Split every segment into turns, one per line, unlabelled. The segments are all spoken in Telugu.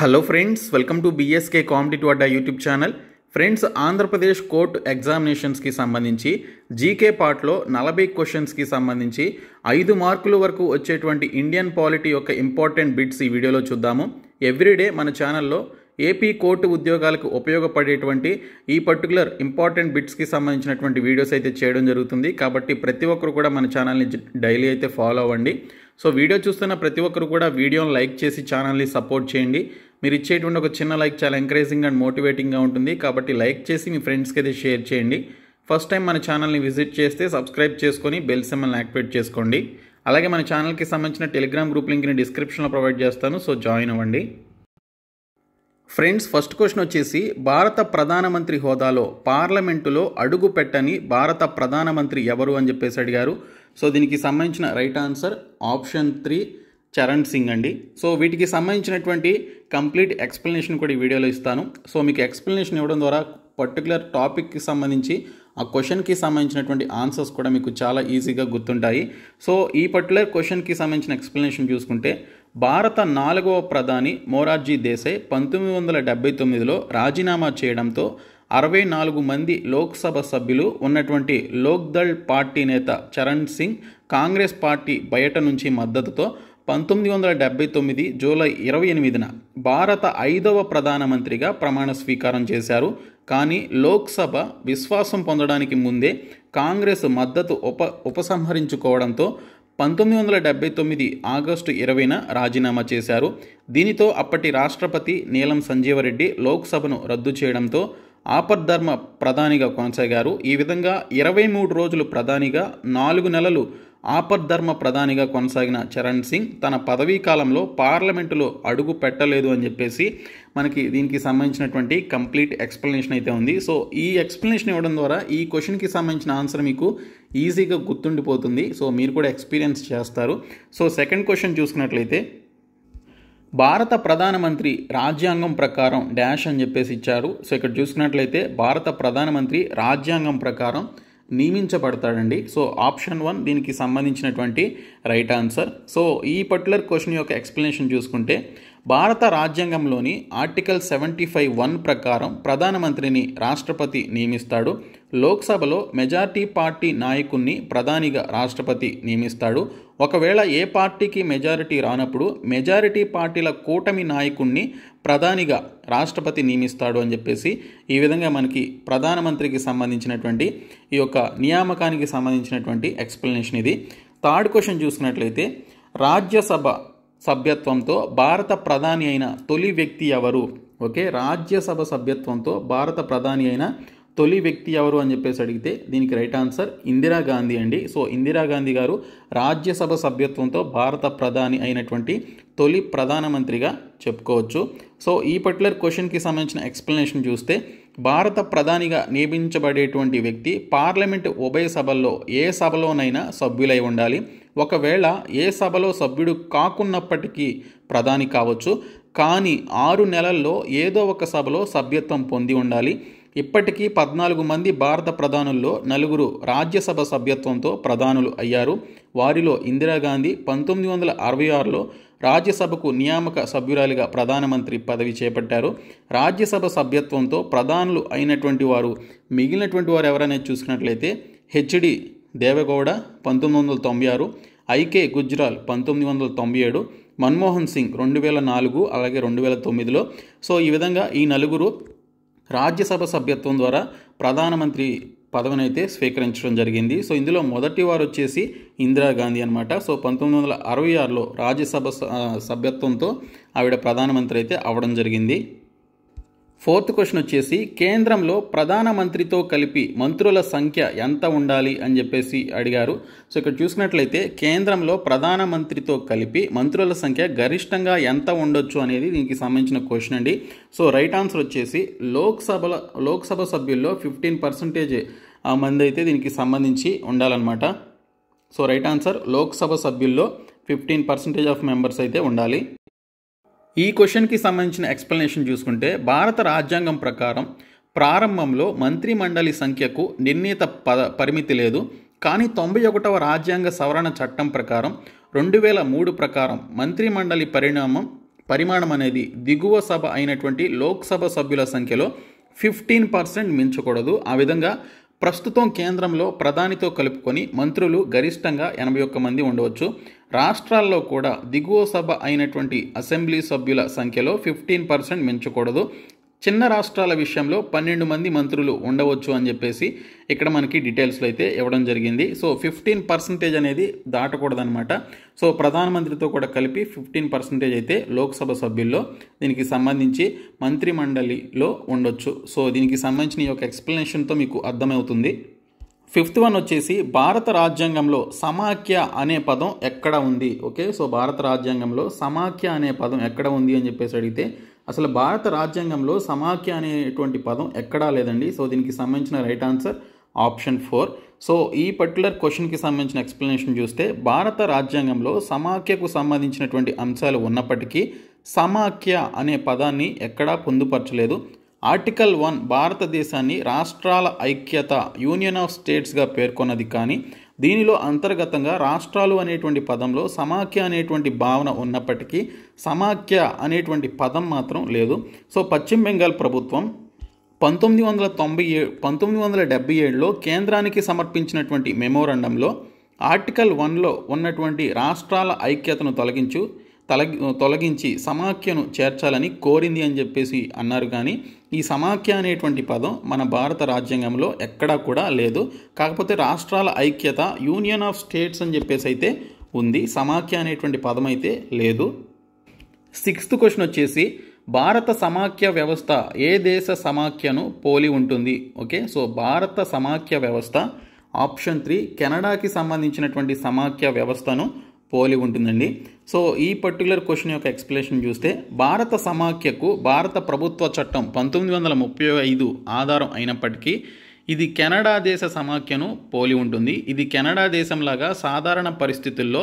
hello friends welcome to BSK competitive Adda YouTube channel friends Andhra Pradesh court ఎగ్జామినేషన్స్కి సంబంధించి జీకే పార్ట్లో నలభై క్వశ్చన్స్కి సంబంధించి ఐదు మార్కుల వరకు వచ్చేటువంటి ఇండియన్ పాలిటీ యొక్క ఇంపార్టెంట్ బిట్స్ ఈ వీడియోలో చూద్దాము ఎవ్రీడే మన ఛానల్లో ఏపీ కోర్టు ఉద్యోగాలకు ఉపయోగపడేటువంటి ఈ పర్టికులర్ ఇంపార్టెంట్ బిట్స్కి సంబంధించినటువంటి వీడియోస్ అయితే చేయడం జరుగుతుంది కాబట్టి ప్రతి ఒక్కరు కూడా మన ఛానల్ని డైలీ అయితే ఫాలో అవ్వండి సో వీడియో చూస్తున్న ప్రతి ఒక్కరు కూడా వీడియోని లైక్ చేసి ఛానల్ని సపోర్ట్ చేయండి మీరు ఇచ్చేటువంటి ఒక చిన్న లైక్ చాలా ఎంకరేజింగ్ అండ్ మోటివేటింగ్గా ఉంటుంది కాబట్టి లైక్ చేసి మీ ఫ్రెండ్స్కి అయితే షేర్ చేయండి ఫస్ట్ టైం మన ఛానల్ని విజిట్ చేస్తే సబ్స్క్రైబ్ చేసుకొని బెల్ సెమ్మల్ని యాక్టివేట్ చేసుకోండి అలాగే మన ఛానల్కి సంబంధించిన టెలిగ్రామ్ గ్రూప్ లింక్ని డిస్క్రిప్షన్లో ప్రొవైడ్ చేస్తాను సో జాయిన్ అవ్వండి ఫ్రెండ్స్ ఫస్ట్ క్వశ్చన్ వచ్చేసి భారత ప్రధానమంత్రి హోదాలో పార్లమెంటులో అడుగు పెట్టని భారత ప్రధానమంత్రి ఎవరు అని చెప్పేసి అడిగారు సో దీనికి సంబంధించిన right answer option three Charan Singh అండి సో వీటికి సంబంధించినటువంటి కంప్లీట్ ఎక్స్ప్లెనేషన్ కూడా ఈ వీడియోలో ఇస్తాను సో మీకు ఎక్స్ప్లెనేషన్ ఇవ్వడం ద్వారా పర్టికులర్ టాపిక్కి సంబంధించి ఆ క్వశ్చన్కి సంబంధించినటువంటి ఆన్సర్స్ కూడా మీకు చాలా ఈజీగా గుర్తుంటాయి సో ఈ పర్టికులర్ క్వశ్చన్కి సంబంధించిన ఎక్స్ప్లెనేషన్ చూసుకుంటే భారత నాలుగవ ప్రధాని మోరార్జీ దేశాయ్ పంతొమ్మిది వందల డెబ్బై తొమ్మిదిలో రాజీనామా చేయడంతో అరవై నాలుగు మంది లోక్సభ సభ్యులు ఉన్నటువంటి లోక్దళ్ పార్టీ నేత చరణ్ సింగ్ కాంగ్రెస్ పార్టీ బయట నుంచి మద్దతుతో పంతొమ్మిది వందల డెబ్బై తొమ్మిది జూలై ఇరవై ఎనిమిదిన భారత ఐదవ ప్రధానమంత్రిగా ప్రమాణ స్వీకారం చేశారు కానీ లోక్సభ విశ్వాసం పొందడానికి ముందే కాంగ్రెస్ మద్దతు ఉప ఉపసంహరించుకోవడంతో పంతొమ్మిది వందల డెబ్బై తొమ్మిది ఆగస్టు ఇరవైన రాజీనామా చేశారు దీనితో అప్పటి రాష్ట్రపతి నీలం సంజీవరెడ్డి లోక్సభను రద్దు చేయడంతో ఆపద్ధర్మ ప్రధానిగా కొనసాగారు ఈ విధంగా ఇరవై మూడు రోజులు ప్రధానిగా నాలుగు నెలలు ఆపద్ధర్మ ప్రధానిగా కొనసాగిన చరణ్ సింగ్ తన పదవీ కాలంలో పార్లమెంటులో అడుగు పెట్టలేదు అని చెప్పేసి మనకి దీనికి సంబంధించినటువంటి కంప్లీట్ ఎక్స్ప్లెనేషన్ అయితే ఉంది సో ఈ ఎక్స్ప్లెనేషన్ ఇవ్వడం ద్వారా ఈ క్వశ్చన్కి సంబంధించిన ఆన్సర్ మీకు ఈజీగా గుర్తుండిపోతుంది సో మీరు కూడా ఎక్స్పీరియన్స్ చేస్తారు సో సెకండ్ క్వశ్చన్ చూసుకున్నట్లయితే భారత ప్రధానమంత్రి రాజ్యాంగం ప్రకారం డాష్ అని చెప్పేసి ఇచ్చారు సో ఇక్కడ చూసుకున్నట్లయితే భారత ప్రధానమంత్రి రాజ్యాంగం ప్రకారం నియమించబడతాడండి సో ఆప్షన్ వన్ దీనికి సంబంధించినటువంటి రైట్ ఆన్సర్ సో ఈ పర్టికులర్ క్వశ్చన్ యొక్క ఎక్స్ప్లెనేషన్ చూసుకుంటే భారత రాజ్యాంగంలోని ఆర్టికల్ సెవెంటీ ఫైవ్ వన్ ప్రకారం ప్రధానమంత్రిని రాష్ట్రపతి నియమిస్తాడు లోక్సభలో మెజార్టీ పార్టీ నాయకుణ్ణి ప్రధానిగా రాష్ట్రపతి నియమిస్తాడు ఒకవేళ ఏ పార్టీకి మెజారిటీ రానప్పుడు మెజారిటీ పార్టీల కూటమి నాయకుణ్ణి ప్రధానిగా రాష్ట్రపతి నియమిస్తాడు అని చెప్పేసి ఈ విధంగా మనకి ప్రధానమంత్రికి సంబంధించినటువంటి ఈ యొక్క నియామకానికి సంబంధించినటువంటి ఎక్స్ప్లెనేషన్ ఇది థర్డ్ క్వశ్చన్ చూసుకున్నట్లయితే రాజ్యసభ సభ్యత్వంతో భారత ప్రధాని అయిన తొలి వ్యక్తి ఎవరు ఓకే రాజ్యసభ సభ్యత్వంతో భారత ప్రధాని అయిన తొలి వ్యక్తి ఎవరు అని చెప్పేసి అడిగితే దీనికి రైట్ ఆన్సర్ ఇందిరాగాంధీ అండి సో ఇందిరాగాంధీ గారు రాజ్యసభ సభ్యత్వంతో భారత ప్రధాని అయినటువంటి తొలి ప్రధానమంత్రిగా చెప్పుకోవచ్చు సో ఈ పర్టికులర్ క్వశ్చన్కి సంబంధించిన ఎక్స్ప్లెనేషన్ చూస్తే భారత ప్రధానిగా నియమించబడేటువంటి వ్యక్తి పార్లమెంట్ ఉభయ సభల్లో ఏ సభలోనైనా సభ్యులై ఉండాలి ఒకవేళ ఏ సభలో సభ్యుడు కాకున్నప్పటికీ ప్రధాని కావచ్చు కానీ ఆరు నెలల్లో ఏదో ఒక సభలో సభ్యత్వం పొంది ఉండాలి ఇప్పటికీ పద్నాలుగు మంది భారత ప్రధానుల్లో నలుగురు రాజ్యసభ సభ్యత్వంతో ప్రధానులు అయ్యారు వారిలో ఇందిరాగాంధీ పంతొమ్మిది వందల అరవై ఆరులో రాజ్యసభకు నియామక సభ్యురాలిగా ప్రధానమంత్రి పదవి చేపట్టారు రాజ్యసభ సభ్యత్వంతో ప్రధానులు అయినటువంటి వారు మిగిలినటువంటి వారు ఎవరైనా చూసుకున్నట్లయితే హెచ్డి దేవగౌడ పంతొమ్మిది వందల తొంభై ఆరు ఐకే గుజ్రాల్ పంతొమ్మిది వందల తొంభై ఏడు మన్మోహన్ సింగ్ రెండు వేల నాలుగు అలాగే రెండు వేల తొమ్మిదిలో సో ఈ విధంగా ఈ నలుగురు రాజ్యసభ సభ్యత్వం ద్వారా ప్రధానమంత్రి పదవిని అయితే స్వీకరించడం జరిగింది సో ఇందులో మొదటి వారు వచ్చేసి ఇందిరాగాంధీ అనమాట సో పంతొమ్మిది వందల అరవై ఆరులో రాజ్యసభ సభ్యత్వంతో ఆవిడ ప్రధానమంత్రి అయితే అవ్వడం జరిగింది ఫోర్త్ క్వశ్చన్ వచ్చేసి కేంద్రంలో ప్రధానమంత్రితో కలిపి మంత్రుల సంఖ్య ఎంత ఉండాలి అని చెప్పేసి అడిగారు సో ఇక్కడ చూసినట్లయితే కేంద్రంలో ప్రధానమంత్రితో కలిపి మంత్రుల సంఖ్య గరిష్టంగా ఎంత ఉండొచ్చు అనేది దీనికి సంబంధించిన క్వశ్చన్ అండి సో రైట్ ఆన్సర్ వచ్చేసి లోక్సభల లోక్సభ సభ్యుల్లో ఫిఫ్టీన్ పర్సెంటేజ్ మంది అయితే దీనికి సంబంధించి ఉండాలన్నమాట సో రైట్ ఆన్సర్ లోక్సభ సభ్యుల్లో ఫిఫ్టీన్ పర్సెంటేజ్ ఆఫ్ మెంబర్స్ అయితే ఉండాలి ఈ క్వశ్చన్కి సంబంధించిన ఎక్స్ప్లెనేషన్ చూసుకుంటే భారత రాజ్యాంగం ప్రకారం ప్రారంభంలో మంత్రిమండలి సంఖ్యకు నిర్ణీత పద పరిమితి లేదు కానీ తొంభై ఒకటవ రాజ్యాంగ సవరణ చట్టం ప్రకారం రెండు వేల మూడు ప్రకారం మంత్రిమండలి పరిణామం పరిమాణం అనేది దిగువ సభ అయినటువంటి లోక్సభ సభ్యుల సంఖ్యలో ఫిఫ్టీన్ పర్సెంట్ మించకూడదు ఆ విధంగా ప్రస్తుతం కేంద్రంలో ప్రధానితో కలుపుకొని మంత్రులు గరిష్టంగా ఎనభై ఒక్క మంది ఉండవచ్చు రాష్ట్రాల్లో కూడా దిగువ సభ అయినటువంటి అసెంబ్లీ సభ్యుల సంఖ్యలో ఫిఫ్టీన్ పర్సెంట్ మించకూడదు చిన్న రాష్ట్రాల విషయంలో పన్నెండు మంది మంత్రులు ఉండవచ్చు అని చెప్పేసి ఇక్కడ మనకి డీటెయిల్స్లో అయితే ఇవ్వడం జరిగింది సో ఫిఫ్టీన్ పర్సెంటేజ్ అనేది దాటకూడదనమాట సో ప్రధానమంత్రితో కూడా కలిపి ఫిఫ్టీన్ పర్సెంటేజ్ అయితే లోక్సభ సభ్యుల్లో దీనికి సంబంధించి మంత్రిమండలిలో ఉండొచ్చు సో దీనికి సంబంధించిన ఈ యొక్క ఎక్స్ప్లెనేషన్తో మీకు అర్థమవుతుంది ఫిఫ్త్ వన్ వచ్చేసి భారత రాజ్యాంగంలో సమాఖ్య అనే పదం ఎక్కడ ఉంది ఓకే సో భారత రాజ్యాంగంలో సమాఖ్య అనే పదం ఎక్కడ ఉంది అని చెప్పేసి అడిగితే అసలు భారత రాజ్యాంగంలో సమాఖ్య అనేటువంటి పదం ఎక్కడా లేదండి సో దీనికి సంబంధించిన right answer option four so ఈ పర్టికులర్ క్వశ్చన్కి సంబంధించిన ఎక్స్ప్లెనేషన్ చూస్తే భారత రాజ్యాంగంలో సమాఖ్యకు సంబంధించినటువంటి అంశాలు ఉన్నప్పటికీ సమాఖ్య అనే పదాన్ని ఎక్కడా పొందుపరచలేదు ఆర్టికల్ వన్ భారతదేశాన్ని రాష్ట్రాల ఐక్యత యూనియన్ ఆఫ్ స్టేట్స్గా పేర్కొన్నది కానీ దీనిలో అంతర్గతంగా రాష్ట్రాలు అనేటువంటి పదంలో సమాఖ్య అనేటువంటి భావన ఉన్నప్పటికీ సమాఖ్య అనేటువంటి పదం మాత్రం లేదు సో పశ్చిమ బెంగాల్ ప్రభుత్వం పంతొమ్మిది వందల తొంభై ఏడు పంతొమ్మిది వందల డెబ్బై ఏడులో కేంద్రానికి సమర్పించినటువంటి మెమోరండంలో ఆర్టికల్ వన్లో ఉన్నటువంటి రాష్ట్రాల ఐక్యతను తొలగించు తొలగి తొలగించి సమాఖ్యను చేర్చాలని కోరింది అని చెప్పేసి అన్నారు కానీ ఈ సమాఖ్య అనేటువంటి పదం మన భారత రాజ్యాంగంలో ఎక్కడా కూడా లేదు కాకపోతే రాష్ట్రాల ఐక్యత యూనియన్ ఆఫ్ స్టేట్స్ అని చెప్పేసి అయితే ఉంది సమాఖ్య అనేటువంటి పదం అయితే లేదు సిక్స్త్ క్వశ్చన్ వచ్చేసి భారత సమాఖ్య వ్యవస్థ ఏ దేశ సమాఖ్యను పోలి ఉంటుంది ఓకే సో భారత సమాఖ్య వ్యవస్థ ఆప్షన్ త్రీ కెనడాకి సంబంధించినటువంటి సమాఖ్య వ్యవస్థను పోలి ఉంటుందండి సో ఈ పర్టికులర్ క్వశ్చన్ యొక్క ఎక్స్ప్లెనేషన్ చూస్తే భారత సమాఖ్యకు భారత ప్రభుత్వ చట్టం పంతొమ్మిది వందల ముప్పై ఐదు ఆధారం అయినప్పటికీ ఇది కెనడా దేశ సమాఖ్యను పోలి ఉంటుంది ఇది కెనడా దేశంలాగా సాధారణ పరిస్థితుల్లో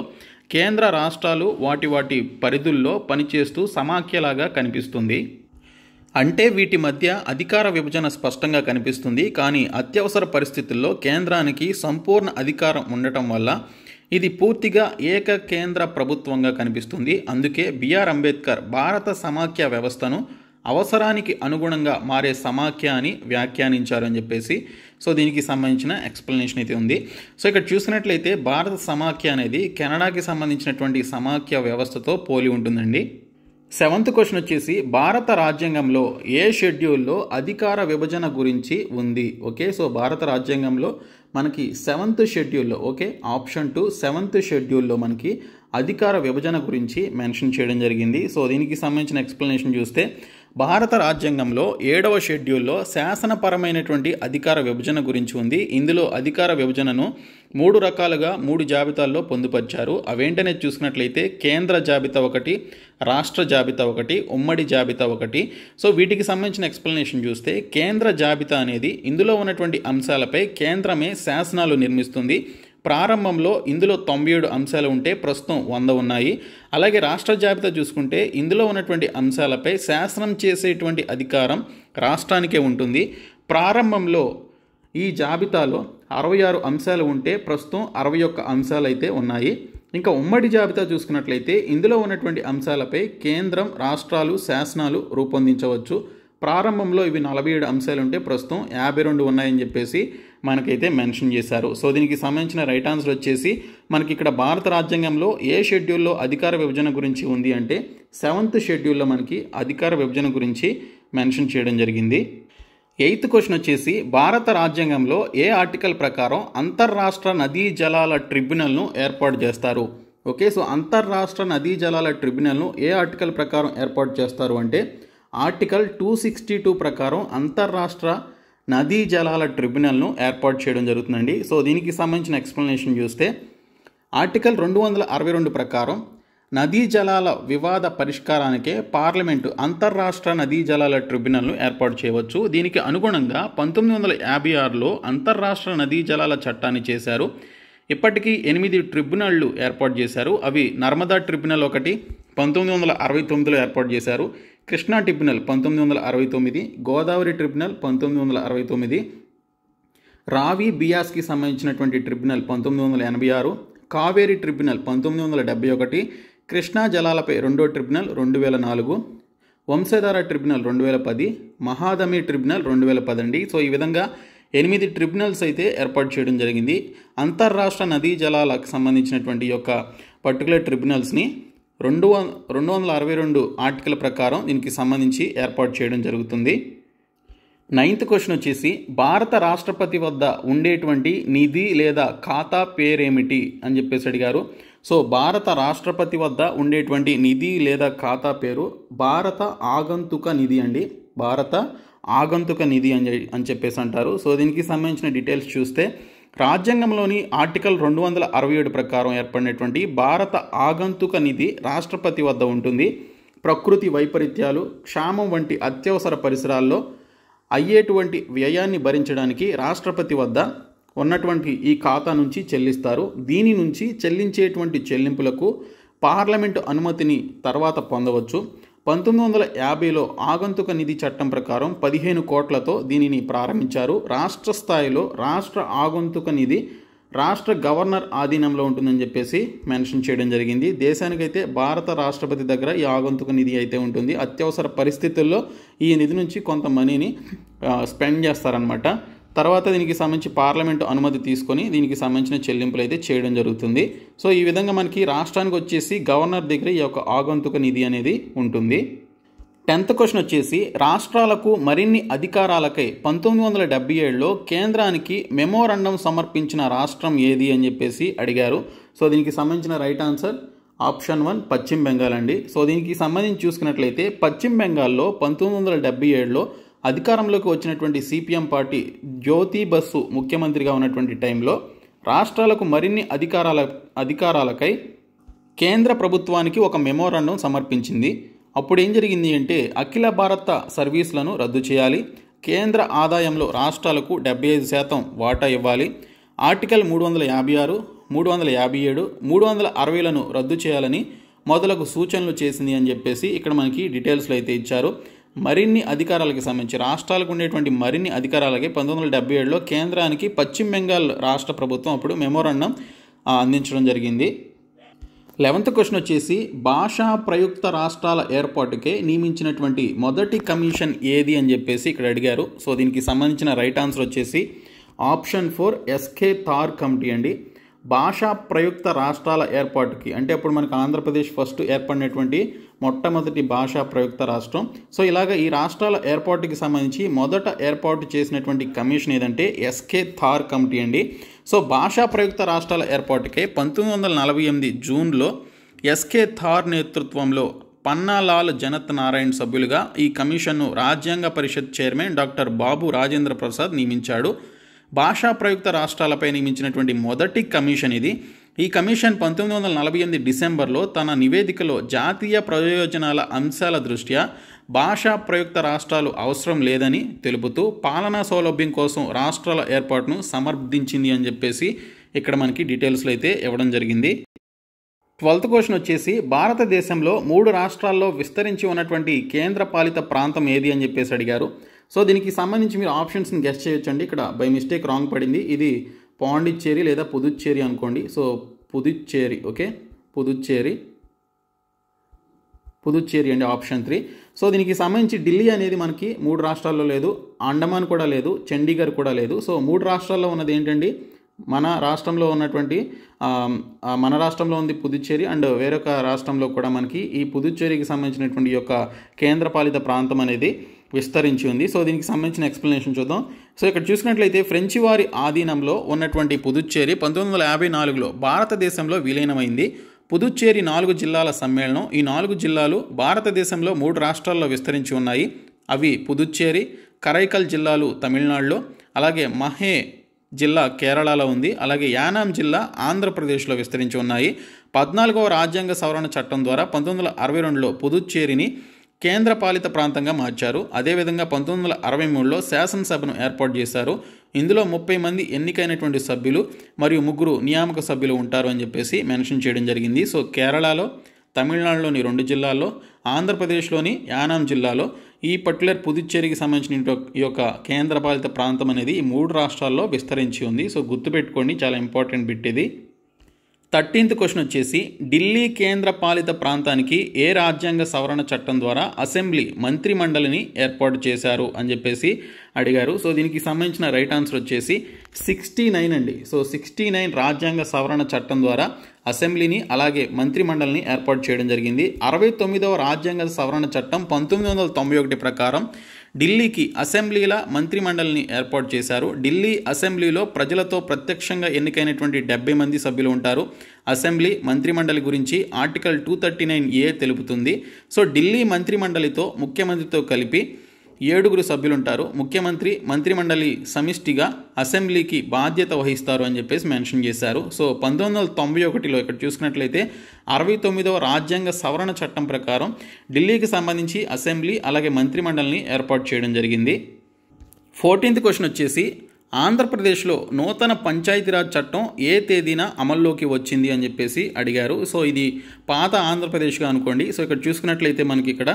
కేంద్ర రాష్ట్రాలు వాటి వాటి పరిధుల్లో పనిచేస్తూ సమాఖ్యలాగా కనిపిస్తుంది అంటే వీటి మధ్య అధికార విభజన స్పష్టంగా కనిపిస్తుంది కానీ అత్యవసర పరిస్థితుల్లో కేంద్రానికి సంపూర్ణ అధికారం ఉండటం వల్ల ఇది పూర్తిగా ఏక కేంద్ర ప్రభుత్వంగా కనిపిస్తుంది అందుకే బిఆర్ అంబేద్కర్ భారత సమాఖ్య వ్యవస్థను అవసరానికి అనుగుణంగా మారే సమాఖ్య అని వ్యాఖ్యానించారు అని చెప్పేసి సో దీనికి సంబంధించిన ఎక్స్ప్లెనేషన్ అయితే ఉంది సో ఇక్కడ చూసినట్లయితే భారత సమాఖ్య అనేది కెనడాకి సంబంధించినటువంటి సమాఖ్య వ్యవస్థతో పోలి ఉంటుందండి సెవెంత్ క్వశ్చన్ వచ్చేసి భారత రాజ్యాంగంలో ఏ షెడ్యూల్లో అధికార విభజన గురించి ఉంది ఓకే సో భారత రాజ్యాంగంలో మనకి సెవెంత్ షెడ్యూల్లో ఓకే ఆప్షన్ టూ సెవెంత్ షెడ్యూల్లో మనకి అధికార విభజన గురించి మెన్షన్ చేయడం జరిగింది సో దీనికి సంబంధించిన ఎక్స్ప్లెనేషన్ చూస్తే భారత రాజ్యాంగంలో ఏడవ షెడ్యూల్లో శాసనపరమైనటువంటి అధికార విభజన గురించి ఉంది ఇందులో అధికార విభజనను మూడు రకాలుగా మూడు జాబితాల్లో పొందుపరిచారు అవేంటనే చూసినట్లయితే కేంద్ర జాబితా ఒకటి రాష్ట్ర జాబితా ఒకటి ఉమ్మడి జాబితా ఒకటి సో వీటికి సంబంధించిన ఎక్స్ప్లెనేషన్ చూస్తే కేంద్ర జాబితా అనేది ఇందులో ఉన్నటువంటి అంశాలపై కేంద్రమే శాసనాలు నిర్మిస్తుంది ప్రారంభంలో ఇందులో తొంభై ఏడు అంశాలు ఉంటే ప్రస్తుతం వంద ఉన్నాయి అలాగే రాష్ట్ర జాబితా చూసుకుంటే ఇందులో ఉన్నటువంటి అంశాలపై శాసనం చేసేటువంటి అధికారం రాష్ట్రానికే ఉంటుంది ప్రారంభంలో ఈ జాబితాలో అరవై ఆరు అంశాలు ఉంటే ప్రస్తుతం అరవై ఒక్క అంశాలు అయితే ఉన్నాయి ఇంకా ఉమ్మడి జాబితా చూసుకున్నట్లయితే ఇందులో ఉన్నటువంటి అంశాలపై కేంద్రం రాష్ట్రాలు శాసనాలు రూపొందించవచ్చు ప్రారంభంలో ఇవి నలభై ఏడు అంశాలు ఉంటే ప్రస్తుతం యాభై రెండు ఉన్నాయని చెప్పేసి మనకైతే మెన్షన్ చేశారు సో దీనికి సంబంధించిన రైట్ ఆన్సర్ వచ్చేసి మనకి ఇక్కడ భారత రాజ్యాంగంలో ఏ షెడ్యూల్లో అధికార విభజన గురించి ఉంది అంటే సెవెంత్ షెడ్యూల్లో మనకి అధికార విభజన గురించి మెన్షన్ చేయడం జరిగింది ఎయిత్ క్వశ్చన్ వచ్చేసి భారత రాజ్యాంగంలో ఏ ఆర్టికల్ ప్రకారం అంతర్రాష్ట్ర నదీ జలాల ట్రిబ్యునల్ను ఏర్పాటు చేస్తారు ఓకే సో అంతర్రాష్ట్ర నదీ జలాల ట్రిబ్యునల్ను ఏ ఆర్టికల్ ప్రకారం ఏర్పాటు చేస్తారు అంటే ఆర్టికల్ టూ సిక్స్టీ టూ ప్రకారం అంతర్రాష్ట్ర నదీ జలాల ట్రిబ్యునల్ను ఏర్పాటు చేయడం జరుగుతుందండి సో దీనికి సంబంధించిన ఎక్స్ప్లెనేషన్ చూస్తే ఆర్టికల్ రెండు వందల అరవై రెండు ప్రకారం నదీ జలాల వివాద పరిష్కారానికే పార్లమెంటు అంతర్రాష్ట్ర నదీ జలాల ట్రిబ్యునల్ను ఏర్పాటు చేయవచ్చు దీనికి అనుగుణంగా పంతొమ్మిది వందల యాభై ఆరులో అంతర్రాష్ట్ర నదీ జలాల చట్టాన్ని చేశారు ఇప్పటికీ ఎనిమిది ట్రిబ్యునళ్లు ఏర్పాటు చేశారు అవి నర్మదా ట్రిబ్యునల్ ఒకటి పంతొమ్మిది వందల అరవై తొమ్మిదిలో ఏర్పాటు చేశారు కృష్ణా ట్రిబ్యునల్ పంతొమ్మిది వందల అరవై తొమ్మిది గోదావరి ట్రిబ్యునల్ పంతొమ్మిది వందల అరవై తొమ్మిది రావి బియాస్కి సంబంధించినటువంటి ట్రిబ్యునల్ పంతొమ్మిది వందల ఎనభై ఆరు కావేరి ట్రిబ్యునల్ పంతొమ్మిది వందల డెబ్బై ఒకటి కృష్ణా జలాలపై రెండో ట్రిబ్యునల్ రెండు వేల నాలుగు వంశధార ట్రిబ్యునల్ రెండు వేల పది మహాదమి ట్రిబ్యునల్ రెండు వేల పదండి సో ఈ విధంగా ఎనిమిది ట్రిబ్యునల్స్ అయితే ఏర్పాటు చేయడం జరిగింది అంతర్రాష్ట్ర నదీ జలాలకు సంబంధించినటువంటి యొక్క పర్టికులర్ ట్రిబ్యునల్స్ని రెండు రెండు వందల అరవై రెండు ఆర్టికల్ ప్రకారం దీనికి సంబంధించి ఏర్పాటు చేయడం జరుగుతుంది నైన్త్ క్వశ్చన్ వచ్చేసి భారత రాష్ట్రపతి వద్ద ఉండేటువంటి నిధి లేదా ఖాతా పేరేమిటి అని చెప్పేసి అడిగారు సో భారత రాష్ట్రపతి వద్ద ఉండేటువంటి నిధి లేదా ఖాతా పేరు భారత ఆగంతుక నిధి అండి భారత ఆగంతుక నిధి అని అని చెప్పేసి అంటారు సో దీనికి సంబంధించిన డీటెయిల్స్ చూస్తే రాజ్యాంగంలోని ఆర్టికల్ రెండు వందల అరవై ఏడు ప్రకారం ఏర్పడినటువంటి భారత ఆగంతుక నిధి రాష్ట్రపతి వద్ద ఉంటుంది ప్రకృతి వైపరీత్యాలు క్షామం వంటి అత్యవసర పరిసరాల్లో అయ్యేటువంటి వ్యయాన్ని భరించడానికి రాష్ట్రపతి వద్ద ఉన్నటువంటి ఈ ఖాతా నుంచి చెల్లిస్తారు దీని నుంచి చెల్లించేటువంటి చెల్లింపులకు పార్లమెంటు అనుమతిని తర్వాత పొందవచ్చు పంతొమ్మిది వందల యాభైలో ఆగంతుక నిధి చట్టం ప్రకారం పదిహేను కోట్లతో దీనిని ప్రారంభించారు రాష్ట్ర స్థాయిలో రాష్ట్ర ఆగంతుక నిధి రాష్ట్ర గవర్నర్ ఆధీనంలో ఉంటుందని చెప్పేసి మెన్షన్ చేయడం జరిగింది దేశానికైతే భారత రాష్ట్రపతి దగ్గర ఈ ఆగంతుక నిధి అయితే ఉంటుంది అత్యవసర పరిస్థితుల్లో ఈ నిధి నుంచి కొంత మనీని స్పెండ్ చేస్తారనమాట తర్వాత దీనికి సంబంధించి పార్లమెంటు అనుమతి తీసుకొని దీనికి సంబంధించిన చెల్లింపులు అయితే చేయడం జరుగుతుంది సో ఈ విధంగా మనకి రాష్ట్రానికి వచ్చేసి గవర్నర్ దగ్గర ఈ యొక్క ఆగంతుక నిధి అనేది ఉంటుంది టెన్త్ క్వశ్చన్ వచ్చేసి రాష్ట్రాలకు మరిన్ని అధికారాలకై పంతొమ్మిది వందల డెబ్బై ఏడులో కేంద్రానికి మెమోరండం సమర్పించిన రాష్ట్రం ఏది అని చెప్పేసి అడిగారు సో దీనికి సంబంధించిన రైట్ ఆన్సర్ ఆప్షన్ వన్ పశ్చిమ బెంగాల్ అండి సో దీనికి సంబంధించి చూసుకున్నట్లయితే పశ్చిమ బెంగాల్లో పంతొమ్మిది వందల డెబ్బై ఏడులో అధికారంలోకి వచ్చినటువంటి సిపిఎం పార్టీ జ్యోతి బస్సు ముఖ్యమంత్రిగా ఉన్నటువంటి టైంలో రాష్ట్రాలకు మరిన్ని అధికారాల అధికారాలకై కేంద్ర ప్రభుత్వానికి ఒక మెమోరాండం సమర్పించింది అప్పుడు ఏం జరిగింది అంటే అఖిల భారత సర్వీసులను రద్దు చేయాలి కేంద్ర ఆదాయంలో రాష్ట్రాలకు డెబ్బై ఐదు శాతం వాటా ఇవ్వాలి ఆర్టికల్ మూడు వందల యాభై ఆరు మూడు వందల యాభై ఏడు మూడు వందల అరవైలను రద్దు చేయాలని మొదలకు సూచనలు చేసింది అని చెప్పేసి ఇక్కడ మనకి డీటెయిల్స్లో అయితే ఇచ్చారు మరిన్ని అధికారాలకి సంబంధించి రాష్ట్రాలకు ఉండేటువంటి మరిన్ని అధికారాలకి పంతొమ్మిది వందల డెబ్బై ఏడులో కేంద్రానికి పశ్చిమ బెంగాల్ రాష్ట్ర ప్రభుత్వం అప్పుడు మెమోరాండం అందించడం జరిగింది లెవెంత్ క్వశ్చన్ వచ్చేసి భాషా ప్రయుక్త రాష్ట్రాల ఏర్పాటుకే నియమించినటువంటి మొదటి కమిషన్ ఏది అని చెప్పేసి ఇక్కడ అడిగారు సో దీనికి సంబంధించిన రైట్ ఆన్సర్ వచ్చేసి option four SK Dhar committee అండి భాషా ప్రయుక్త రాష్ట్రాల ఏర్పాటుకి అంటే అప్పుడు మనకు ఆంధ్రప్రదేశ్ ఫస్ట్ ఏర్పడినటువంటి మొట్టమొదటి భాషా ప్రయుక్త రాష్ట్రం సో ఇలాగ ఈ రాష్ట్రాల ఏర్పాటుకి సంబంధించి మొదట ఏర్పాటు చేసినటువంటి కమిషన్ ఏదంటే ఎస్కే థార్ కమిటీ అండి సో భాషా ప్రయుక్త రాష్ట్రాల ఏర్పాటుకే పంతొమ్మిది వందల నలభై ఎనిమిది జూన్లో ఎస్కే థార్ నేతృత్వంలో పన్నాలాల్ జనత్ నారాయణ్ సభ్యులుగా ఈ కమిషన్ను రాజ్యాంగ పరిషత్ చైర్మన్ డాక్టర్ బాబు రాజేంద్ర ప్రసాద్ నియమించాడు భాషా ప్రయుక్త రాష్ట్రాలపై నియమించినటువంటి మొదటి కమిషన్ ఇది ఈ కమిషన్ పంతొమ్మిది వందల నలభై ఎనిమిది డిసెంబర్లో తన నివేదికలో జాతీయ ప్రయోజనాల అంశాల దృష్ట్యా భాషా ప్రయుక్త రాష్ట్రాలు అవసరం లేదని తెలుపుతూ పాలనా సౌలభ్యం కోసం రాష్ట్రాల ఏర్పాటును సమర్థించింది అని చెప్పేసి ఇక్కడ మనకి డీటెయిల్స్లో అయితే ఇవ్వడం జరిగింది ట్వెల్త్ క్వశ్చన్ వచ్చేసి భారతదేశంలో మూడు రాష్ట్రాల్లో విస్తరించి ఉన్నటువంటి కేంద్ర పాలిత ప్రాంతం ఏది అని చెప్పేసి అడిగారు సో దీనికి సంబంధించి మీరు ఆప్షన్స్ని గెస్ట్ చేయొచ్చండి ఇక్కడ బై మిస్టేక్ రాంగ్ పడింది ఇది పాండిచ్చేరి లేదా పుదుచ్చేరి అనుకోండి సో పుదుచ్చేరి ఓకే పుదుచ్చేరి పుదుచ్చేరి అండి ఆప్షన్ త్రీ సో దీనికి సంబంధించి ఢిల్లీ అనేది మనకి మూడు రాష్ట్రాల్లో లేదు అండమాన్ కూడా లేదు చండీగఢ్ కూడా లేదు సో మూడు రాష్ట్రాల్లో ఉన్నది ఏంటండి మన రాష్ట్రంలో ఉన్నటువంటి మన రాష్ట్రంలో ఉంది పుదుచ్చేరి అండ్ వేరొక రాష్ట్రంలో కూడా మనకి ఈ పుదుచ్చేరికి సంబంధించినటువంటి యొక్క కేంద్రపాలిత ప్రాంతం అనేది విస్తరించి ఉంది సో దీనికి సంబంధించిన ఎక్స్ప్లెనేషన్ చూద్దాం సో ఇక్కడ చూసినట్లయితే ఫ్రెంచి వారి ఆధీనంలో ఉన్నటువంటి పుదుచ్చేరి పంతొమ్మిది వందల యాభై నాలుగులో భారతదేశంలో విలీనమైంది పుదుచ్చేరి నాలుగు జిల్లాల సమ్మేళనం ఈ నాలుగు జిల్లాలు భారతదేశంలో మూడు రాష్ట్రాల్లో విస్తరించి ఉన్నాయి అవి పుదుచ్చేరి కరైకల్ జిల్లాలు తమిళనాడులో అలాగే మహే జిల్లా కేరళలో ఉంది అలాగే యానాం జిల్లా ఆంధ్రప్రదేశ్లో విస్తరించి ఉన్నాయి పద్నాలుగవ రాజ్యాంగ సవరణ చట్టం ద్వారా పంతొమ్మిది వందల అరవై రెండులో పుదుచ్చేరిని కేంద్రపాలిత ప్రాంతంగా మార్చారు అదేవిధంగా పంతొమ్మిది వందల అరవై మూడులో శాసనసభను ఏర్పాటు చేశారు ఇందులో ముప్పై మంది ఎన్నికైనటువంటి సభ్యులు మరియు ముగ్గురు నియామక సభ్యులు ఉంటారు అని చెప్పేసి మెన్షన్ చేయడం జరిగింది సో కేరళలో తమిళనాడులోని రెండు జిల్లాల్లో ఆంధ్రప్రదేశ్లోని యానాం జిల్లాలో ఈ పర్టికులర్ పుదుచ్చేరికి సంబంధించిన ఈ యొక్క కేంద్రపాలిత ప్రాంతం అనేది ఈ మూడు రాష్ట్రాల్లో విస్తరించి ఉంది సో గుర్తుపెట్టుకోండి చాలా ఇంపార్టెంట్ బిట్ ఇది థర్టీన్త్ క్వశ్చన్ వచ్చేసి ఢిల్లీ కేంద్ర పాలిత ప్రాంతానికి ఏ రాజ్యాంగ సవరణ చట్టం ద్వారా అసెంబ్లీ మంత్రి మండలిని ఏర్పాటు చేశారు అని చెప్పేసి అడిగారు సో దీనికి సంబంధించిన రైట్ ఆన్సర్ వచ్చేసి సిక్స్టీ నైన్ అండి సో సిక్స్టీ నైన్ రాజ్యాంగ సవరణ చట్టం ద్వారా అసెంబ్లీని అలాగే మంత్రి మండలిని ఏర్పాటు చేయడం జరిగింది అరవై తొమ్మిదవ రాజ్యాంగ సవరణ చట్టం పంతొమ్మిది వందల తొంభై ఒకటి ప్రకారం ఢిల్లీకి అసెంబ్లీల మంత్రిమండలిని ఏర్పాటు చేశారు ఢిల్లీ అసెంబ్లీలో ప్రజలతో ప్రత్యక్షంగా ఎన్నికైనటువంటి డెబ్బై మంది సభ్యులు ఉంటారు అసెంబ్లీ మంత్రిమండలి గురించి article two thirty nine A తెలుపుతుంది సో ఢిల్లీ మంత్రిమండలితో ముఖ్యమంత్రితో కలిపి ఏడుగురు సభ్యులుంటారు ముఖ్యమంత్రి మంత్రిమండలి సమిష్టిగా అసెంబ్లీకి బాధ్యత వహిస్తారు అని చెప్పేసి మెన్షన్ చేశారు సో పంతొమ్మిది వందల తొంభై ఒకటిలో ఇక్కడ చూసుకున్నట్లయితే అరవై తొమ్మిదవ రాజ్యాంగ సవరణ చట్టం ప్రకారం ఢిల్లీకి సంబంధించి అసెంబ్లీ అలాగే మంత్రిమండలిని ఏర్పాటు చేయడం జరిగింది ఫోర్టీన్త్ క్వశ్చన్ వచ్చేసి ఆంధ్రప్రదేశ్లో నూతన పంచాయతీరాజ్ చట్టం ఏ తేదీన అమల్లోకి వచ్చింది అని చెప్పేసి అడిగారు సో ఇది పాత ఆంధ్రప్రదేశ్గా అనుకోండి సో ఇక్కడ చూసుకున్నట్లయితే మనకి ఇక్కడ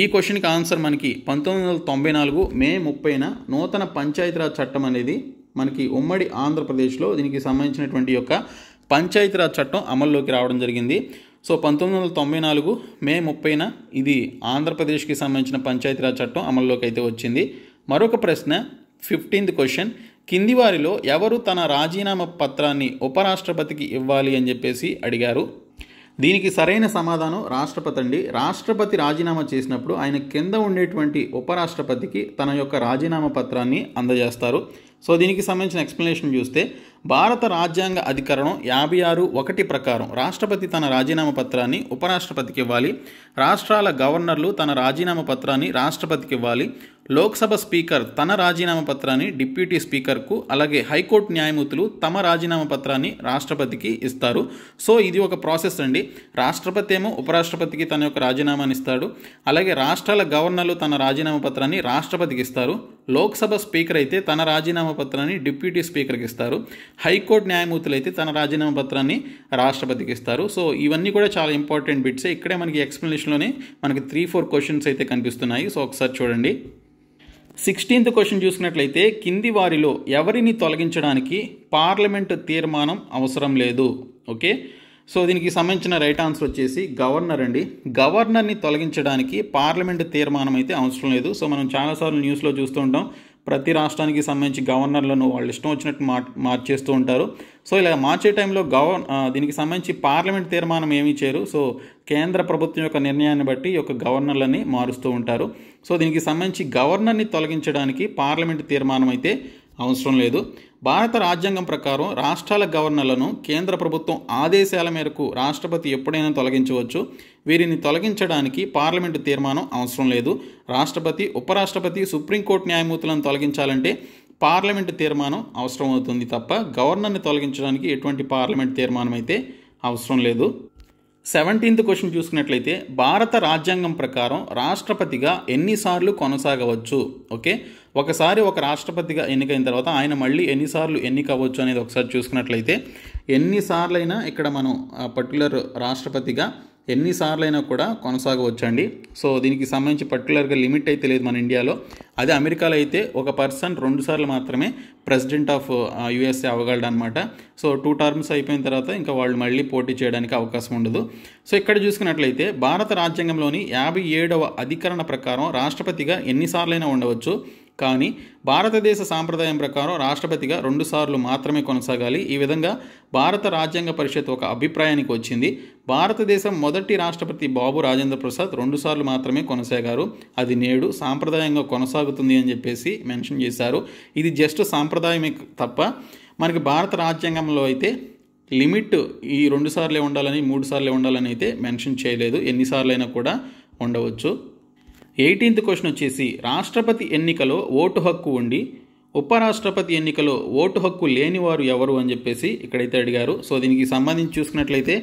ఈ క్వశ్చన్కి ఆన్సర్ మనకి పంతొమ్మిది వందల తొంభై నాలుగు మే ముప్పైన నూతన పంచాయతీరాజ్ చట్టం అనేది మనకి ఉమ్మడి ఆంధ్రప్రదేశ్లో దీనికి సంబంధించినటువంటి యొక్క పంచాయతీరాజ్ చట్టం అమల్లోకి రావడం జరిగింది సో పంతొమ్మిది వందల తొంభై నాలుగు మే ముప్పైన ఇది ఆంధ్రప్రదేశ్కి సంబంధించిన పంచాయతీరాజ్ చట్టం అమల్లోకి అయితే వచ్చింది మరొక ప్రశ్న ఫిఫ్టీన్త్ క్వశ్చన్ కింది వారిలో ఎవరు తన రాజీనామా పత్రాన్ని ఉపరాష్ట్రపతికి ఇవ్వాలి అని చెప్పేసి అడిగారు దీనికి సరైన సమాధానం రాష్ట్రపతి అండి రాష్ట్రపతి రాజీనామా చేసినప్పుడు ఆయన కింద ఉండేటువంటి ఉపరాష్ట్రపతికి తన యొక్క రాజీనామా పత్రాన్ని అందజేస్తారు సో దీనికి సంబంధించిన ఎక్స్ప్లెనేషన్ చూస్తే భారత రాజ్యాంగ అధికరణం యాభై ఆరు ఒకటి ప్రకారం రాష్ట్రపతి తన రాజీనామా పత్రాన్ని ఉపరాష్ట్రపతికి ఇవ్వాలి రాష్ట్రాల గవర్నర్లు తన రాజీనామా పత్రాన్ని రాష్ట్రపతికి ఇవ్వాలి లోక్సభ స్పీకర్ తన రాజీనామా పత్రాన్ని డిప్యూటీ స్పీకర్కు అలాగే హైకోర్టు న్యాయమూర్తులు తమ రాజీనామా పత్రాన్ని రాష్ట్రపతికి ఇస్తారు సో ఇది ఒక ప్రాసెస్ అండి రాష్ట్రపతి ఏమో ఉపరాష్ట్రపతికి తన యొక్క రాజీనామాని ఇస్తాడు అలాగే రాష్ట్రాల గవర్నర్లు తన రాజీనామా పత్రాన్ని రాష్ట్రపతికి ఇస్తారు లోక్సభ స్పీకర్ అయితే తన రాజీనామా పత్రాన్ని డిప్యూటీ స్పీకర్కి ఇస్తారు హైకోర్టు న్యాయమూర్తులు అయితే తన రాజీనామా పత్రాన్ని రాష్ట్రపతికి ఇస్తారు సో ఇవన్నీ కూడా చాలా ఇంపార్టెంట్ బిట్సే ఇక్కడే మనకి ఎక్స్ప్లెనేషన్లోనే మనకి త్రీ ఫోర్ క్వశ్చన్స్ అయితే కనిపిస్తున్నాయి సో ఒకసారి చూడండి సిక్స్టీన్త్ క్వశ్చన్ చూసినట్లయితే కింది వారిలో ఎవరిని తొలగించడానికి పార్లమెంటు తీర్మానం అవసరం లేదు ఓకే సో దీనికి సంబంధించిన రైట్ ఆన్సర్ వచ్చేసి గవర్నర్ అండి గవర్నర్ని తొలగించడానికి పార్లమెంటు తీర్మానం అయితే అవసరం లేదు సో మనం చాలాసార్లు న్యూస్లో చూస్తూ ఉంటాం ప్రతి రాష్ట్రానికి సంబంధించి గవర్నర్లను వాళ్ళు ఇష్టం వచ్చినట్టు మార్ మార్చేస్తూ ఉంటారు సో ఇలా మార్చే టైంలో గవ దీనికి సంబంధించి పార్లమెంట్ తీర్మానం ఏమీ చేయరు సో కేంద్ర ప్రభుత్వం యొక్క నిర్ణయాన్ని బట్టి యొక్క గవర్నర్లని మారుస్తూ ఉంటారు సో దీనికి సంబంధించి గవర్నర్ని తొలగించడానికి పార్లమెంట్ తీర్మానం అయితే అవసరం లేదు భారత రాజ్యాంగం ప్రకారం రాష్ట్రాల గవర్నర్లను కేంద్ర ప్రభుత్వం ఆదేశాల మేరకు రాష్ట్రపతి ఎప్పుడైనా తొలగించవచ్చు వీరిని తొలగించడానికి పార్లమెంటు తీర్మానం అవసరం లేదు రాష్ట్రపతి ఉపరాష్ట్రపతి సుప్రీంకోర్టు న్యాయమూర్తులను తొలగించాలంటే పార్లమెంటు తీర్మానం అవసరం అవుతుంది తప్ప గవర్నర్ని తొలగించడానికి ఎటువంటి పార్లమెంట్ తీర్మానం అయితే అవసరం లేదు సెవెంటీన్త్ క్వశ్చన్ చూసుకున్నట్లయితే భారత రాజ్యాంగం ప్రకారం రాష్ట్రపతిగా ఎన్నిసార్లు కొనసాగవచ్చు ఓకే ఒకసారి ఒక రాష్ట్రపతిగా ఎన్నికైన తర్వాత ఆయన మళ్ళీ ఎన్నిసార్లు ఎన్నికవచ్చు అనేది ఒకసారి చూసుకున్నట్లయితే ఎన్నిసార్లైనా ఇక్కడ మనం పర్టికులర్ రాష్ట్రపతిగా ఎన్నిసార్లైనా కూడా కొనసాగవచ్చండి సో దీనికి సంబంధించి పర్టికులర్గా లిమిట్ అయితే లేదు మన ఇండియాలో అదే అమెరికాలో అయితే ఒక పర్సన్ రెండుసార్లు మాత్రమే ప్రెసిడెంట్ ఆఫ్ యుఎస్ఏ అవ్వగలడు అనమాట సో టూ టర్మ్స్ అయిపోయిన తర్వాత ఇంకా వాళ్ళు మళ్ళీ పోటీ చేయడానికి అవకాశం ఉండదు సో ఇక్కడ చూసుకున్నట్లయితే భారత రాజ్యాంగంలోని యాభై ఏడవ అధికరణ ప్రకారం రాష్ట్రపతిగా ఎన్నిసార్లైనా ఉండవచ్చు కానీ భారతదేశ సాంప్రదాయం ప్రకారం రాష్ట్రపతిగా రెండుసార్లు మాత్రమే కొనసాగాలి ఈ విధంగా భారత రాజ్యాంగ పరిషత్ ఒక అభిప్రాయానికి వచ్చింది భారతదేశం మొదటి రాష్ట్రపతి బాబు రాజేంద్ర ప్రసాద్ రెండుసార్లు మాత్రమే కొనసాగారు అది నేడు సాంప్రదాయంగా కొనసాగుతుంది అని చెప్పేసి మెన్షన్ చేశారు ఇది జస్ట్ సాంప్రదాయమే తప్ప మనకి భారత రాజ్యాంగంలో అయితే లిమిట్ ఈ రెండు సార్లే ఉండాలని మూడు సార్లే ఉండాలని అయితే మెన్షన్ చేయలేదు ఎన్నిసార్లైనా కూడా ఉండవచ్చు ఎయిటీన్త్ క్వశ్చన్ వచ్చేసి రాష్ట్రపతి ఎన్నికలో ఓటు హక్కు ఉండి ఉపరాష్ట్రపతి ఎన్నికలో ఓటు హక్కు లేనివారు ఎవరు అని చెప్పేసి ఇక్కడైతే అడిగారు సో దీనికి సంబంధించి చూసుకున్నట్లయితే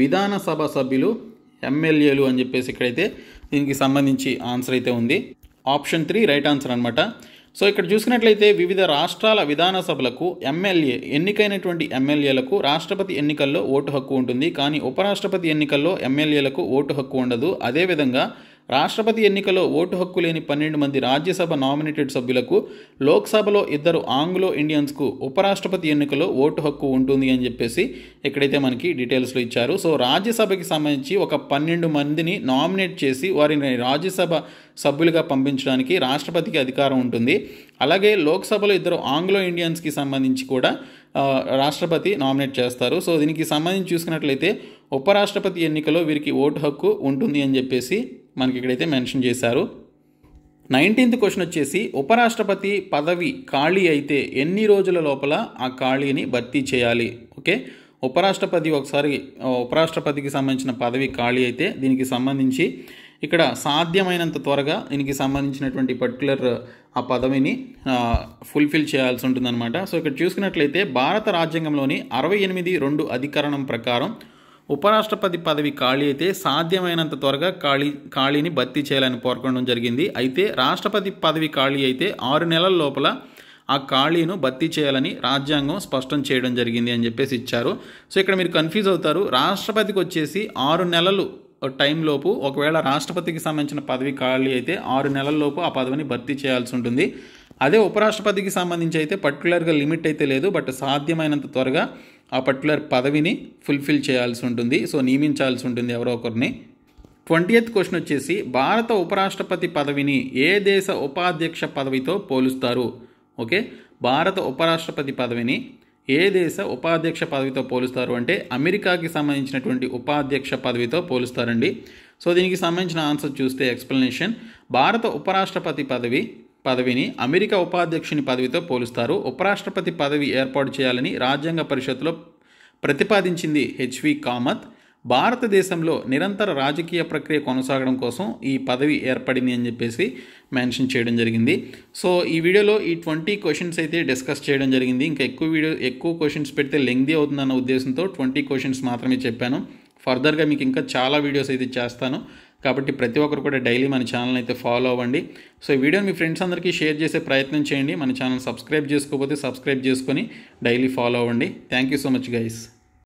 విధానసభ సభ్యులు ఎమ్మెల్యేలు అని చెప్పేసి ఇక్కడైతే దీనికి సంబంధించి ఆన్సర్ అయితే ఉంది ఆప్షన్ త్రీ రైట్ ఆన్సర్ అనమాట సో ఇక్కడ చూసుకున్నట్లయితే వివిధ రాష్ట్రాల విధానసభలకు ఎమ్మెల్యే ఎన్నికైనటువంటి ఎమ్మెల్యేలకు రాష్ట్రపతి ఎన్నికల్లో ఓటు హక్కు ఉంటుంది కానీ ఉపరాష్ట్రపతి ఎన్నికల్లో ఎమ్మెల్యేలకు ఓటు హక్కు ఉండదు అదేవిధంగా రాష్ట్రపతి ఎన్నికలో ఓటు హక్కు లేని పన్నెండు మంది రాజ్యసభ నామినేటెడ్ సభ్యులకు లోక్సభలో ఇద్దరు ఆంగ్లో ఇండియన్స్కు ఉపరాష్ట్రపతి ఎన్నికలో ఓటు హక్కు ఉంటుంది అని చెప్పేసి ఎక్కడైతే మనకి డీటెయిల్స్లో ఇచ్చారు సో రాజ్యసభకి సంబంధించి ఒక పన్నెండు మందిని నామినేట్ చేసి వారిని రాజ్యసభ సభ్యులుగా పంపించడానికి రాష్ట్రపతికి అధికారం ఉంటుంది అలాగే లోక్సభలో ఇద్దరు ఆంగ్లో ఇండియన్స్కి సంబంధించి కూడా రాష్ట్రపతి నామినేట్ చేస్తారు సో దీనికి సంబంధించి చూసుకున్నట్లయితే ఉపరాష్ట్రపతి ఎన్నికలో వీరికి ఓటు హక్కు ఉంటుంది అని చెప్పేసి మనకి ఇక్కడైతే మెన్షన్ చేశారు నైన్టీన్త్ క్వశ్చన్ వచ్చేసి ఉపరాష్ట్రపతి పదవి ఖాళీ అయితే ఎన్ని రోజుల లోపల ఆ ఖాళీని భర్తీ చేయాలి ఓకే ఉపరాష్ట్రపతి ఒకసారి ఉపరాష్ట్రపతికి సంబంధించిన పదవి ఖాళీ అయితే దీనికి సంబంధించి ఇక్కడ సాధ్యమైనంత త్వరగా దీనికి సంబంధించినటువంటి పర్టికులర్ ఆ పదవిని ఫుల్ఫిల్ చేయాల్సి ఉంటుందన్నమాట సో ఇక్కడ చూసుకున్నట్లయితే భారత రాజ్యాంగంలోని అరవై ఎనిమిది రెండు అధికరణం ప్రకారం ఉపరాష్ట్రపతి పదవి ఖాళీ అయితే సాధ్యమైనంత త్వరగా ఖాళీ ఖాళీని భర్తీ చేయాలని కోరుకోవడం జరిగింది అయితే రాష్ట్రపతి పదవి ఖాళీ అయితే ఆరు నెలల లోపల ఆ ఖాళీను భర్తీ చేయాలని రాజ్యాంగం స్పష్టం చేయడం జరిగింది అని చెప్పేసి ఇచ్చారు సో ఇక్కడ మీరు కన్ఫ్యూజ్ అవుతారు రాష్ట్రపతికి వచ్చేసి ఆరు నెలలు టైంలోపు ఒకవేళ రాష్ట్రపతికి సంబంధించిన పదవి ఖాళీ అయితే ఆరు నెలల్లోపు ఆ పదవిని భర్తీ చేయాల్సి ఉంటుంది అదే ఉపరాష్ట్రపతికి సంబంధించి అయితే పర్టికులర్గా లిమిట్ అయితే లేదు బట్ సాధ్యమైనంత త్వరగా ఆ పర్టికులర్ పదవిని ఫుల్ఫిల్ చేయాల్సి ఉంటుంది సో నియమించాల్సి ఉంటుంది ఎవరో ఒకరిని ట్వంటీ ఎయిత్ క్వశ్చన్ వచ్చేసి భారత ఉపరాష్ట్రపతి పదవిని ఏ దేశ ఉపాధ్యక్ష పదవితో పోలుస్తారు ఓకే భారత ఉపరాష్ట్రపతి పదవిని ఏ దేశ ఉపాధ్యక్ష పదవితో పోలుస్తారు అంటే అమెరికాకి సంబంధించినటువంటి ఉపాధ్యక్ష పదవితో పోలుస్తారండి సో దీనికి సంబంధించిన ఆన్సర్ చూస్తే ఎక్స్ప్లెనేషన్ భారత ఉపరాష్ట్రపతి పదవి పదవిని అమెరికా ఉపాధ్యక్షుని పదవితో పోలుస్తారు ఉపరాష్ట్రపతి పదవి ఏర్పాటు చేయాలని రాజ్యాంగ పరిషత్లో ప్రతిపాదించింది హెచ్వి కామత్ భారతదేశంలో నిరంతర రాజకీయ ప్రక్రియ కొనసాగడం కోసం ఈ పదవి ఏర్పడింది అని చెప్పేసి మెన్షన్ చేయడం జరిగింది సో ఈ వీడియోలో ఈ ట్వంటీ క్వశ్చన్స్ అయితే డిస్కస్ చేయడం జరిగింది ఇంకా ఎక్కువ వీడియో ఎక్కువ క్వశ్చన్స్ పెడితే లెంగ్దీ అవుతుందన్న ఉద్దేశంతో ట్వంటీ క్వశ్చన్స్ మాత్రమే చెప్పాను ఫర్దర్గా మీకు ఇంకా చాలా వీడియోస్ అయితే చేస్తాను కాబట్టి ప్రతి ఒక్కరు కూడా డైలీ మన ఛానల్ అయితే ఫాలో అవ్వండి సో ఈ వీడియోని మీ ఫ్రెండ్స్ అందరికీ షేర్ చేసే ప్రయత్నం చేయండి మన ఛానల్ సబ్స్క్రైబ్ చేసుకోకపోతే సబ్స్క్రైబ్ చేసుకొని డైలీ ఫాలో అవ్వండి thank you so much guys